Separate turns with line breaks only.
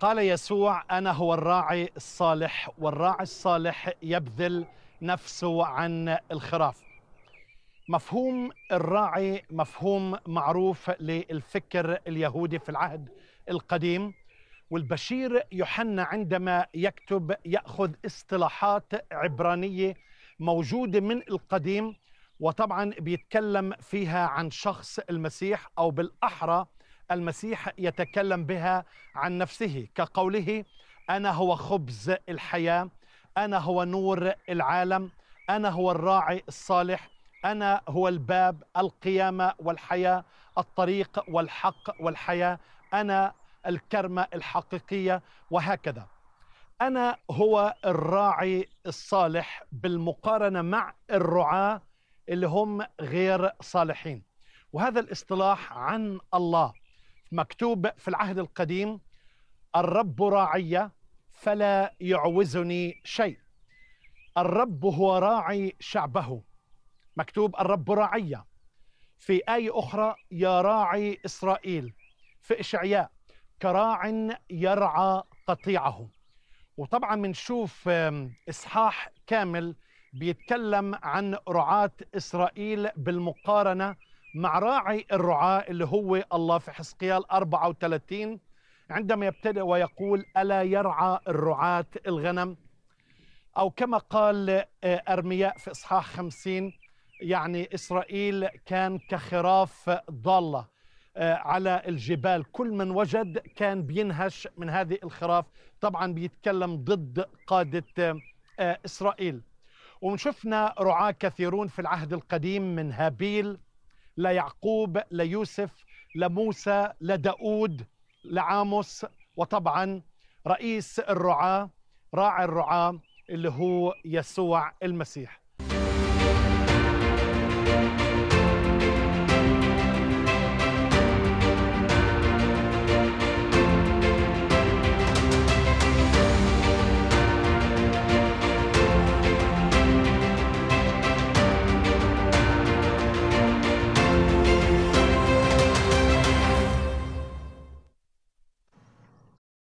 قال يسوع انا هو الراعي الصالح والراعي الصالح يبذل نفسه عن الخراف مفهوم الراعي مفهوم معروف للفكر اليهودي في العهد القديم والبشير يوحنا عندما يكتب ياخذ اصطلاحات عبرانيه موجوده من القديم وطبعا بيتكلم فيها عن شخص المسيح او بالاحرى المسيح يتكلم بها عن نفسه كقوله انا هو خبز الحياه انا هو نور العالم انا هو الراعي الصالح انا هو الباب القيامه والحياه الطريق والحق والحياه انا الكرمه الحقيقيه وهكذا انا هو الراعي الصالح بالمقارنه مع الرعاه اللي هم غير صالحين وهذا الاصطلاح عن الله مكتوب في العهد القديم الرب راعي فلا يعوزني شيء الرب هو راعي شعبه مكتوب الرب راعي في آية أخرى يا راعي إسرائيل في إشعياء كراع يرعى قطيعه وطبعا بنشوف إصحاح كامل بيتكلم عن رعاة إسرائيل بالمقارنة مع راعي الرعاة اللي هو الله في حسقيال 34 عندما يبتدئ ويقول ألا يرعى الرعاة الغنم أو كما قال آه، أرمياء في إصحاح 50 يعني إسرائيل كان كخراف ضالة آه، على الجبال كل من وجد كان بينهش من هذه الخراف طبعا بيتكلم ضد قادة آه، إسرائيل وشفنا رعاة كثيرون في العهد القديم من هابيل ليعقوب ليوسف لموسى لداود لعاموس وطبعا رئيس الرعاة راعي الرعاة اللي هو يسوع المسيح